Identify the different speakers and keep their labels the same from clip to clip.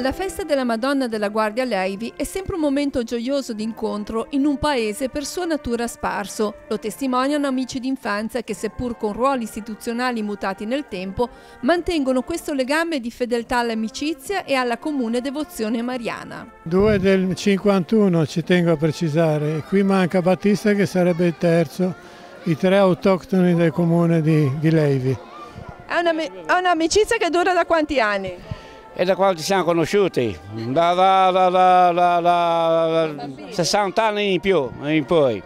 Speaker 1: La festa della Madonna della Guardia Leivi è sempre un momento gioioso di incontro in un paese per sua natura sparso. Lo testimoniano amici d'infanzia che, seppur con ruoli istituzionali mutati nel tempo, mantengono questo legame di fedeltà all'amicizia e alla comune devozione mariana.
Speaker 2: Due del 51 ci tengo a precisare, qui manca Battista che sarebbe il terzo, i tre autoctoni del comune di, di Leivi.
Speaker 1: È un'amicizia che dura da quanti anni?
Speaker 3: e da quando ci siamo conosciuti, da, da, da, da 60 anni in più in poi.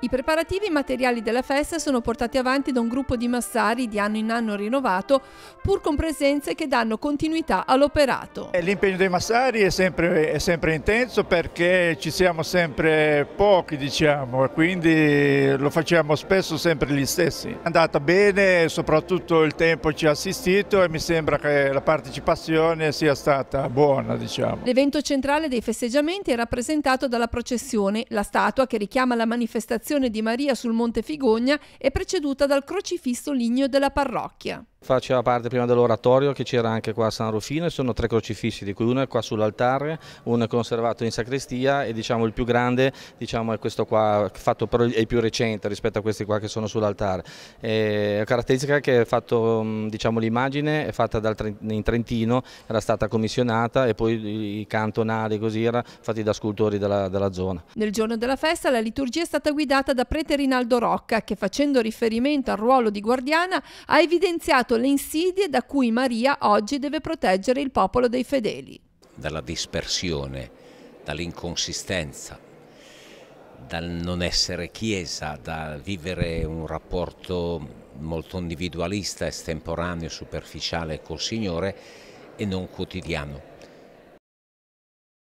Speaker 1: I preparativi materiali della festa sono portati avanti da un gruppo di massari di anno in anno rinnovato, pur con presenze che danno continuità all'operato.
Speaker 3: Eh, l'impegno dei massari è sempre, è sempre, intenso perché ci siamo sempre pochi, diciamo, e quindi lo facciamo spesso sempre gli stessi. È andata bene, soprattutto il tempo ci ha assistito e mi sembra che la partecipazione sia stata buona, diciamo.
Speaker 1: L'evento centrale dei festeggiamenti è rappresentato dalla processione, la statua che richiama la manifestazione l'apparizione di Maria sul Monte Figogna è preceduta dal crocifisso ligneo della parrocchia.
Speaker 4: Faceva parte prima dell'oratorio che c'era anche qua a San Rufino e sono tre crocifissi, di cui uno è qua sull'altare, uno è conservato in sacrestia e diciamo il più grande diciamo, è questo qua, fatto però è più recente rispetto a questi qua che sono sull'altare. La caratteristica che diciamo, l'immagine è fatta dal, in Trentino, era stata commissionata e poi i cantonali così era fatti da scultori della, della zona.
Speaker 1: Nel giorno della festa la liturgia è stata guidata da prete Rinaldo Rocca che facendo riferimento al ruolo di guardiana ha evidenziato svelato le insidie da cui Maria oggi deve proteggere il popolo dei fedeli.
Speaker 5: Dalla dispersione, dall'inconsistenza, dal non essere chiesa, dal vivere un rapporto molto individualista, estemporaneo, superficiale col Signore e non quotidiano.